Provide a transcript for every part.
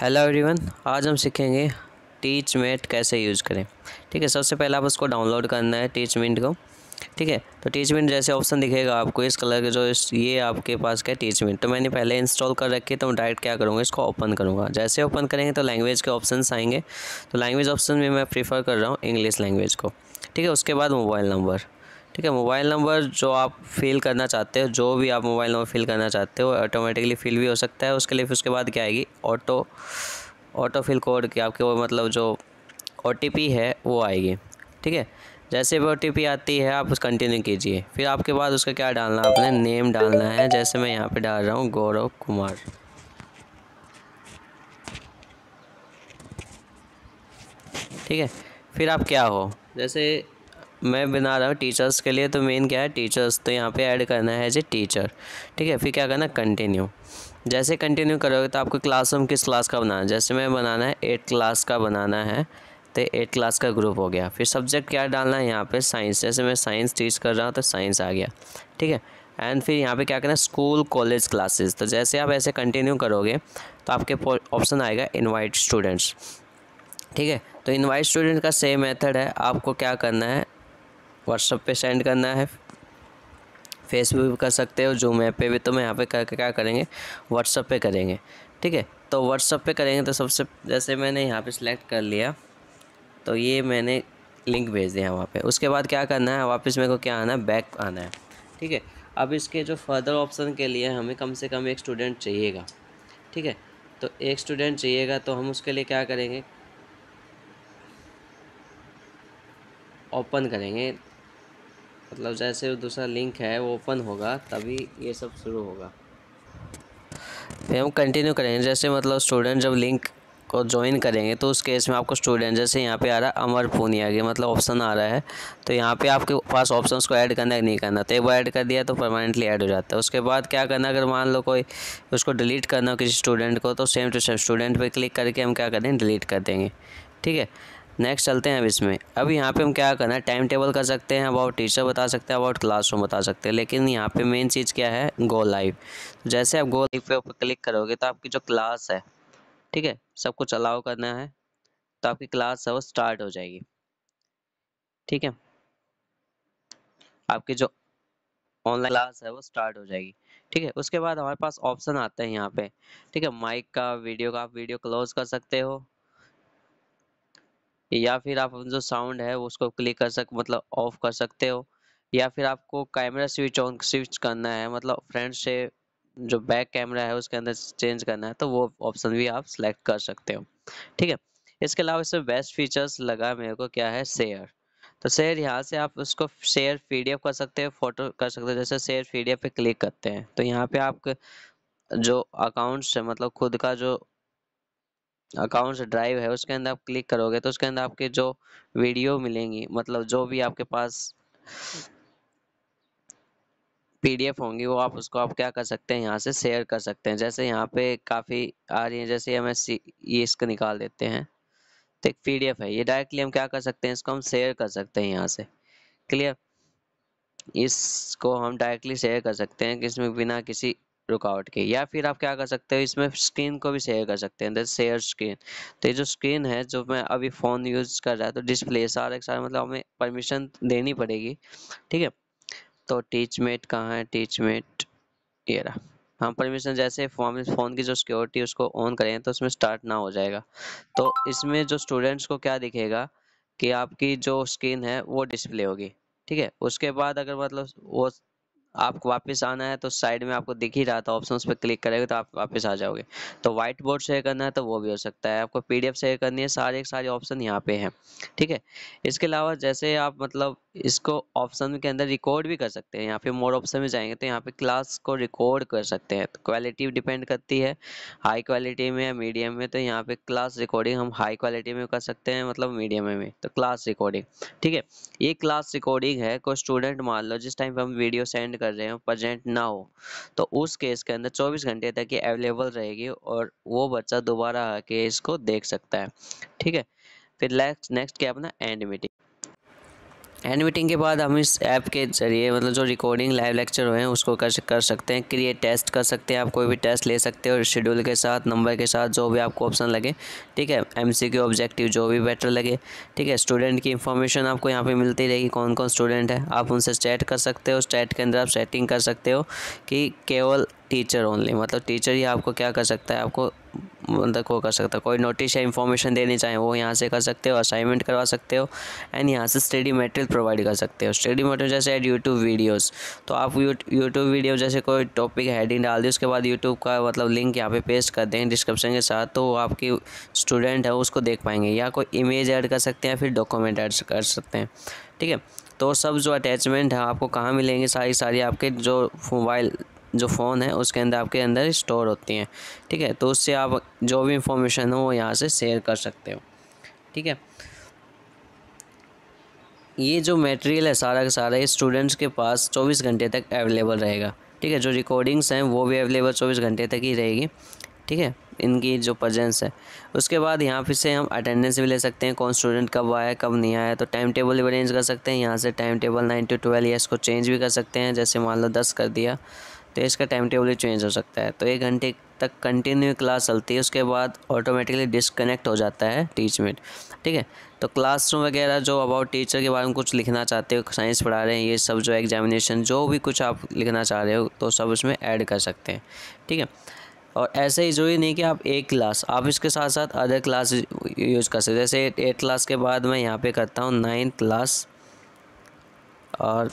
hello everyone आज हम सीखेंगे टीच मेट कैसे यूज़ करें ठीक है सबसे पहले आप उसको डाउनलोड करना है टीच मिंट को ठीक है तो टीच मिंट जैसे ऑप्शन दिखेगा आपको इस कलर के जो इस ये आपके पास का टीच मिंट तो मैंने पहले इंस्टॉल कर रखी तो मैं डायरेक्ट क्या करूँगा इसको ओपन करूँगा जैसे ओपन करेंगे तो लैंग्वेज के ऑप्शन आएंगे तो लैंग्वेज ऑप्शन में मैं प्रीफर कर रहा हूँ इंग्लिश लैंग्वेज को ठीक है उसके बाद मोबाइल नंबर ठीक है मोबाइल नंबर जो आप फिल करना चाहते हो जो भी आप मोबाइल नंबर फिल करना चाहते हो ऑटोमेटिकली फिल भी हो सकता है उसके लिए फिर उसके बाद क्या आएगी ऑटो ऑटो फिल कोड की आपके वो मतलब जो ओ है वो आएगी ठीक है जैसे भी ओ आती है आप उस कंटिन्यू कीजिए फिर आपके बाद उसका क्या डालना है आपने नेम डालना है जैसे मैं यहाँ पे डाल रहा हूँ गौरव कुमार ठीक है फिर आप क्या हो जैसे मैं बना रहा हूँ टीचर्स के लिए तो मेन क्या है टीचर्स तो यहाँ पे ऐड करना है एज ए टीचर ठीक है फिर क्या करना कंटिन्यू जैसे कंटिन्यू करोगे तो आपको क्लासरूम किस क्लास का बनाना है जैसे मैं बनाना है एट क्लास का बनाना है तो एट क्लास का ग्रुप हो गया फिर सब्जेक्ट क्या डालना है यहाँ पर साइंस जैसे मैं साइंस टीच कर रहा हूँ तो साइंस आ गया ठीक है एंड फिर यहाँ पे क्या करना है स्कूल कॉलेज क्लासेस तो जैसे आप ऐसे कंटिन्यू करोगे तो आपके ऑप्शन आएगा इनवाइट स्टूडेंट्स ठीक है तो इनवाइट स्टूडेंट का सेम मेथड है आपको क्या करना है व्हाट्सअप पे सेंड करना है फेसबुक भी कर सकते हो जूम ऐप पे भी तो मैं यहाँ पे करके क्या करेंगे व्हाट्सअप पे करेंगे ठीक है तो व्हाट्सअप पे करेंगे तो सबसे जैसे मैंने यहाँ पे सिलेक्ट कर लिया तो ये मैंने लिंक भेज दिया वहाँ पे उसके बाद क्या करना है वापस मेरे को क्या आना है बैक आना है ठीक है अब इसके जो फर्दर ऑप्शन के लिए हमें कम से कम एक स्टूडेंट चाहिएगा ठीक है तो एक स्टूडेंट चाहिएगा तो हम उसके लिए क्या करेंगे ओपन करेंगे मतलब जैसे दूसरा लिंक है वो ओपन होगा तभी ये सब शुरू होगा फिर हम कंटिन्यू करेंगे जैसे मतलब स्टूडेंट जब लिंक को ज्वाइन करेंगे तो उस केस में आपको स्टूडेंट जैसे यहाँ पे आ रहा है अमर पूनिया के मतलब ऑप्शन आ रहा है तो यहाँ पे आपके पास ऑप्शन को ऐड करना है नहीं करना तो एक बार ऐड कर दिया तो परमानेंटली ऐड हो जाता है उसके बाद क्या करना अगर मान लो कोई उसको डिलीट करना हो किसी स्टूडेंट को तो सेम टू सेम स्टूडेंट पर क्लिक करके हम क्या कर डिलीट कर देंगे ठीक है नेक्स्ट चलते हैं अब इसमें अब यहाँ पे हम क्या करना है टाइम टेबल कर सकते हैं अबाउट टीचर बता सकते हैं अबाउट क्लासरूम बता सकते हैं लेकिन यहाँ पे मेन चीज़ क्या है गो लाइव जैसे आप गो लाइव पे ऊपर क्लिक करोगे तो आपकी जो क्लास है ठीक है सब कुछ अलाउ करना है तो आपकी क्लास है वो स्टार्ट हो जाएगी ठीक है आपकी जो ऑनलाइन क्लास है वो स्टार्ट हो जाएगी ठीक है उसके बाद हमारे पास ऑप्शन आते हैं यहाँ पे ठीक है माइक का वीडियो का आप वीडियो क्लोज कर सकते हो या फिर आप जो साउंड है उसको क्लिक कर सक मतलब ऑफ कर सकते हो या फिर आपको कैमरा स्विच ऑन स्विच करना है मतलब फ्रंट से जो बैक कैमरा है उसके अंदर चेंज करना है तो वो ऑप्शन भी आप सेलेक्ट कर सकते हो ठीक है इसके अलावा इसमें बेस्ट फीचर्स लगा मेरे को क्या है शेयर तो शेयर यहाँ से आप उसको शेयर पीडीएफ कर सकते हो फोटो कर सकते हो जैसे शेयर पीडीएफ पे क्लिक करते हैं तो यहाँ पे आप जो अकाउंट है मतलब खुद का जो अकाउंट्स ड्राइव है उसके अंदर आप क्लिक करोगे तो उसके अंदर आपके जो वीडियो मिलेंगी मतलब जो भी आपके पास पीडीएफ होंगी वो आप उसको आप क्या कर सकते हैं यहाँ से शेयर कर सकते हैं जैसे यहाँ पे काफ़ी आ रही है जैसे हम ये इसको निकाल देते हैं तो एक पी है ये डायरेक्टली हम क्या कर सकते हैं इसको हम शेयर कर सकते हैं यहाँ से क्लियर इसको हम डायरेक्टली शेयर कर सकते हैं कि इसमें बिना किसी रुकावट की या फिर आप क्या कर सकते हो इसमें स्क्रीन को भी शेयर कर सकते हैं शेयर स्क्रीन तो ये जो स्क्रीन है जो मैं अभी फ़ोन यूज़ कर रहा है तो डिस्प्ले सार सारे मतलब हमें परमिशन देनी पड़ेगी ठीक है तो टीचमेट कहाँ है टीचमेट ये रहा हम परमिशन जैसे फॉर्म फ़ोन की जो सिक्योरिटी उसको ऑन करें तो उसमें स्टार्ट ना हो जाएगा तो इसमें जो स्टूडेंट्स को क्या दिखेगा कि आपकी जो स्क्रीन है वो डिस्प्ले होगी ठीक है उसके बाद अगर मतलब वो आपको वापस आना है तो साइड में आपको दिख ही रहा था ऑप्शन पर क्लिक करेंगे तो आप वापस आ जाओगे तो व्हाइट बोर्ड शेयर करना है तो वो भी हो सकता है आपको पी शेयर करनी है सारे एक सारे ऑप्शन यहाँ पे हैं ठीक है इसके अलावा जैसे आप मतलब इसको ऑप्शन के अंदर रिकॉर्ड भी कर सकते हैं यहाँ पे मोर ऑप्शन में जाएंगे तो यहाँ पे क्लास को रिकॉर्ड कर सकते हैं क्वालिटी तो डिपेंड करती है हाई क्वालिटी में या मीडियम में तो यहाँ पे क्लास रिकॉर्डिंग हम हाई क्वालिटी में कर सकते हैं मतलब मीडियम में तो क्लास रिकॉर्डिंग ठीक है ये क्लास रिकॉर्डिंग है कोई स्टूडेंट मान लो जिस टाइम पर हम वीडियो सेंड कर रहे हो प्रजेंट ना हो तो उस केस के अंदर 24 घंटे तक ये अवेलेबल रहेगी और वो बच्चा दोबारा आके इसको देख सकता है ठीक है फिर नेक्स्ट क्या अपना एंड मीटिंग एंड मीटिंग के बाद हम इस ऐप के जरिए मतलब जो रिकॉर्डिंग लाइव लेक्चर हुए हैं उसको कर कर सकते हैं क्रिएट टेस्ट कर सकते हैं आप कोई भी टेस्ट ले सकते हो शेड्यूल के साथ नंबर के साथ जो भी आपको ऑप्शन लगे ठीक है एम सी के ऑब्जेक्टिव जो भी बेटर लगे ठीक है स्टूडेंट की इन्फॉर्मेशन आपको यहाँ पर मिलती रहेगी कौन कौन स्टूडेंट है आप उनसे चैट कर सकते हो चैट के अंदर आप सेटिंग कर सकते हो कि केवल टीचर ओनली मतलब टीचर ही आपको क्या कर सकता है आपको मतलब वो कर सकता है कोई नोटिस या इन्फॉर्मेशन देनी चाहे वो यहाँ से कर सकते हो असाइनमेंट करवा सकते हो एंड यहाँ से स्टडी मटेरियल प्रोवाइड कर सकते हो स्टडी मटेरियल जैसे एड यूट्यूब वीडियोज़ तो आप यूट्यूब वीडियो जैसे कोई टॉपिक हेडिंग डाल दी उसके बाद यूट्यूब का मतलब लिंक यहाँ पे पेस्ट कर दें डिस्क्रिप्शन के साथ तो आपकी स्टूडेंट है उसको देख पाएंगे या कोई इमेज ऐड कर सकते हैं फिर डॉक्यूमेंट ऐड कर सकते हैं ठीक है तो सब जो अटैचमेंट है आपको कहाँ मिलेंगे सारी सारी आपके जो मोबाइल जो फ़ोन है उसके अंदर आपके अंदर स्टोर होती हैं ठीक है तो उससे आप जो भी इंफॉर्मेशन हो वो यहाँ से शेयर कर सकते हो ठीक है ये जो मटेरियल है सारा का सारा ये स्टूडेंट्स के पास चौबीस घंटे तक अवेलेबल रहेगा ठीक है जो रिकॉर्डिंग्स हैं वो भी अवेलेबल चौबीस घंटे तक ही रहेगी ठीक है इनकी जो प्रजेंस है उसके बाद यहाँ फिर से हम अटेंडेंस भी ले सकते हैं कौन स्टूडेंट कब आया कब नहीं आया तो टाइम टेबल भी अरेंज कर सकते हैं यहाँ से time table nine to twelve या इसको चेंज भी कर सकते हैं जैसे मान लो दस कर दिया तो इसका टाइम टेबल चेंज हो सकता है तो एक घंटे तक कंटिन्यू क्लास चलती है उसके बाद ऑटोमेटिकली डिसकनेक्ट हो जाता है टीचमेंट ठीक है तो क्लासरूम वगैरह जो अबाउट टीचर के बारे में कुछ लिखना चाहते हो साइंस पढ़ा रहे हैं ये सब जो एग्जामिनेशन जो भी कुछ आप लिखना चाह रहे हो तो सब उसमें ऐड कर सकते हैं ठीक है और ऐसे ही जरूरी नहीं कि आप एक क्लास आप इसके साथ साथ अदर क्लास यूज कर सकते हो जैसे एट क्लास के बाद मैं यहाँ पे करता हूँ नाइन्थ क्लास और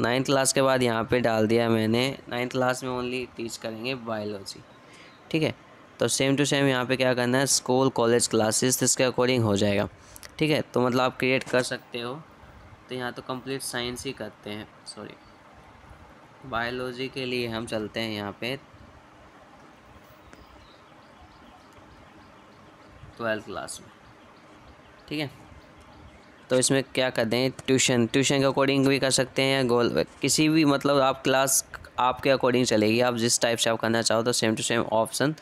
नाइन्थ क्लास के बाद यहाँ पे डाल दिया मैंने नाइन्थ क्लास में ओनली टीच करेंगे बायोलॉजी ठीक है तो सेम टू सेम यहाँ पे क्या करना है स्कूल कॉलेज क्लासेस इसके अकॉर्डिंग हो जाएगा ठीक है तो मतलब आप क्रिएट कर सकते हो तो यहाँ तो कंप्लीट साइंस ही करते हैं सॉरी बायोलॉजी के लिए हम चलते हैं यहाँ पे ट्वेल्थ क्लास में ठीक है तो इसमें क्या कर दें ट्यूशन ट्यूशन के अकॉर्डिंग भी कर सकते हैं गोल किसी भी मतलब आप क्लास आपके अकॉर्डिंग चलेगी आप जिस टाइप से आप करना चाहो तो सेम टू सेम ऑप्शन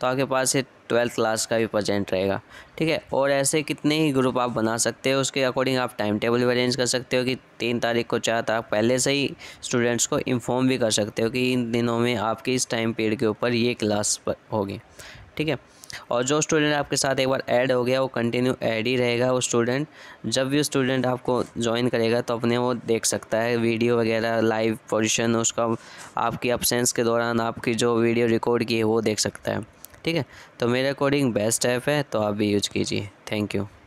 तो आपके पास ये ट्वेल्थ क्लास का भी प्रजेंट रहेगा ठीक है और ऐसे कितने ही ग्रुप आप बना सकते हो उसके अकॉर्डिंग आप टाइम टेबल भी अरेंज कर सकते हो कि तीन तारीख को चार तारीख पहले से ही स्टूडेंट्स को इन्फॉर्म भी कर सकते हो कि इन दिनों में आपके इस टाइम पीरियड के ऊपर ये क्लास होगी ठीक है और जो स्टूडेंट आपके साथ एक बार ऐड हो गया वो कंटिन्यू ऐड ही रहेगा वो स्टूडेंट जब भी स्टूडेंट आपको ज्वाइन करेगा तो अपने वो देख सकता है वीडियो वगैरह लाइव पोजिशन उसका आपकी अपसेंस के दौरान आपकी जो वीडियो रिकॉर्ड की है वो देख सकता है ठीक है तो मेरे अकॉर्डिंग बेस्ट ऐप है तो आप भी यूज कीजिए थैंक यू